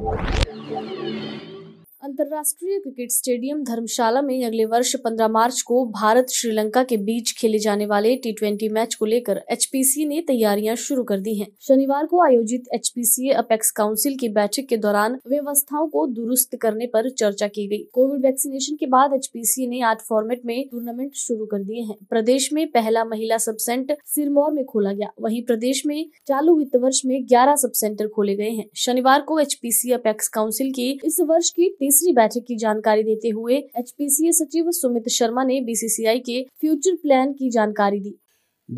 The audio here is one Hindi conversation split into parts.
Thank you. अंतर्राष्ट्रीय क्रिकेट स्टेडियम धर्मशाला में अगले वर्ष 15 मार्च को भारत श्रीलंका के बीच खेले जाने वाले टी मैच को लेकर एच ने तैयारियां शुरू कर दी हैं। शनिवार को आयोजित एचपीसीए अपेक्स काउंसिल की बैठक के दौरान व्यवस्थाओं को दुरुस्त करने पर चर्चा की गई। कोविड वैक्सीनेशन के बाद एच ने आठ फॉर्मेट में टूर्नामेंट शुरू कर दिए हैं प्रदेश में पहला महिला सब सेंटर सिरमौर में खोला गया वही प्रदेश में चालू वित्त वर्ष में ग्यारह सब सेंटर खोले गए हैं शनिवार को एच अपेक्स काउंसिल की इस वर्ष की तीसरी बैठक की जानकारी देते हुए एच सचिव सुमित शर्मा ने बीसीसीआई के फ्यूचर प्लान की जानकारी दी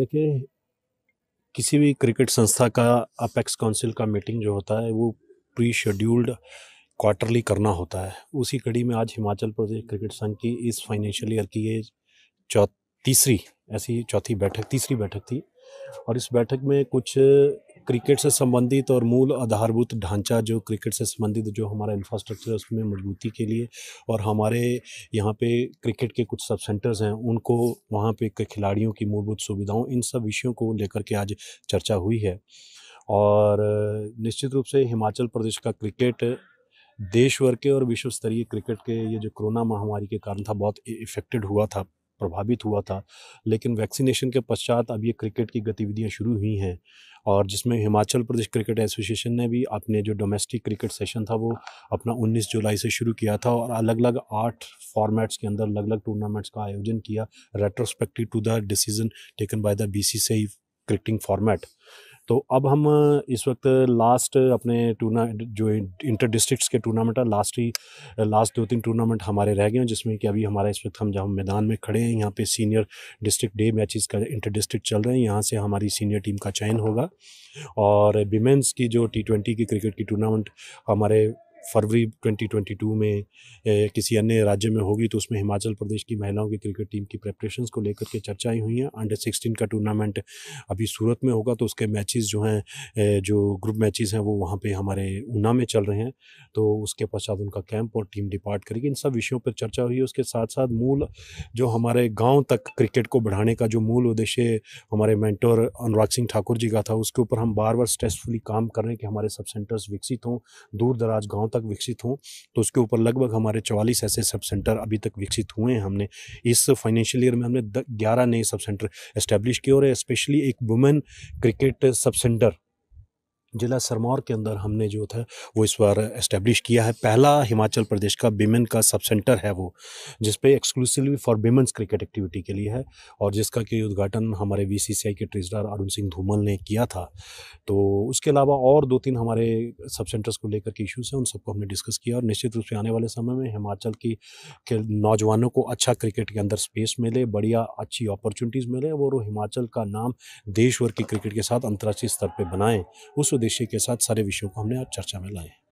देखिए किसी भी क्रिकेट संस्था का अपेक्स काउंसिल का मीटिंग जो होता है वो प्री शेड्यूल्ड क्वार्टरली करना होता है उसी कड़ी में आज हिमाचल प्रदेश क्रिकेट संघ की इस फाइनेंशियल ईयर की ये चौ तीसरी ऐसी चौथी बैठक तीसरी बैठक थी और इस बैठक में कुछ क्रिकेट से संबंधित और मूल आधारभूत ढांचा जो क्रिकेट से संबंधित जो हमारा इंफ्रास्ट्रक्चर है उसमें मजबूती के लिए और हमारे यहाँ पे क्रिकेट के कुछ सब सेंटर्स हैं उनको वहाँ पे खिलाड़ियों की मूलभूत सुविधाओं इन सब विषयों को लेकर के आज चर्चा हुई है और निश्चित रूप से हिमाचल प्रदेश का क्रिकेट देश भर के और विश्व स्तरीय क्रिकेट के ये जो कोरोना महामारी के कारण था बहुत इफेक्टेड हुआ था प्रभावित हुआ था लेकिन वैक्सीनेशन के पश्चात अब ये क्रिकेट की गतिविधियाँ शुरू हुई हैं और जिसमें हिमाचल प्रदेश क्रिकेट एसोसिएशन ने भी अपने जो डोमेस्टिक क्रिकेट सेशन था वो अपना 19 जुलाई से शुरू किया था और अलग अलग आठ फॉर्मेट्स के अंदर अलग अलग टूर्नामेंट्स का आयोजन किया retrospective to the decision taken by the B cricketing format तो अब हम इस वक्त लास्ट अपने टूर्ना जो इंटर डिस्ट्रिक्ट्स के टूर्नामेंट है लास्ट ही लास्ट दो तीन टूर्नामेंट हमारे रह गए हैं जिसमें कि अभी हमारा इस वक्त हम जहाँ मैदान में खड़े हैं यहाँ पे सीनियर डिस्ट्रिक्ट डे मैचेस का इंटर डिस्ट्रिक्ट चल रहे हैं यहाँ से हमारी सीनियर टीम का चयन होगा और विमेंस की जो टी ट्वेंटी की क्रिकेट की टूर्नामेंट हमारे फरवरी 2022 में ए, किसी अन्य राज्य में होगी तो उसमें हिमाचल प्रदेश की महिलाओं की क्रिकेट टीम की प्रेपरेशन को लेकर के चर्चाएँ हुई हैं अंडर सिक्सटीन का टूर्नामेंट अभी सूरत में होगा तो उसके मैचेस जो हैं जो ग्रुप मैचेस हैं वो वहाँ पे हमारे ऊना में चल रहे हैं तो उसके पश्चात उनका कैंप और टीम डिपार्ट करेगी इन सब विषयों पर चर्चा हुई है उसके साथ साथ मूल जो हमारे गाँव तक क्रिकेट को बढ़ाने का जो मूल उद्देश्य हमारे मैंटोर अनुराग सिंह ठाकुर जी का था उसके ऊपर हम बार बार स्ट्रेसफुली काम कर रहे हैं कि हमारे सब सेंटर्स विकसित हों दूर दराज गाँव तक विकसित हों तो उसके ऊपर लगभग हमारे चवालीस ऐसे सब सेंटर अभी तक विकसित हुए हैं हमने इस फाइनेंशियल ईयर में हमने ग्यारह नए सब सेंटर इस्टेब्लिश किए और स्पेशली एक वुमेन क्रिकेट सब सेंटर जिला सरमौर के अंदर हमने जो था वो इस बार इस्टेब्लिश किया है पहला हिमाचल प्रदेश का विमेन का सब सेंटर है वो जिस exclusively for women's cricket activity के लिए है और जिसका कि उद्घाटन हमारे वीसीसीआई के ट्रेजरर अरुण सिंह धूमल ने किया था तो उसके अलावा और दो तीन हमारे सब सेंटर्स को लेकर के इशूज़ हैं उन सबको हमने डिस्कस किया और निश्चित रूप से आने वाले समय में हिमाचल की नौजवानों को अच्छा क्रिकेट के अंदर स्पेस मिले बढ़िया अच्छी अपॉर्चुनिटीज़ मिले और हिमाचल का नाम देश भर की क्रिकेट के साथ अंतर्राष्ट्रीय स्तर पर बनाएँ उस उद्देश्य के साथ सारे विषयों को हमने आज चर्चा में लाए हैं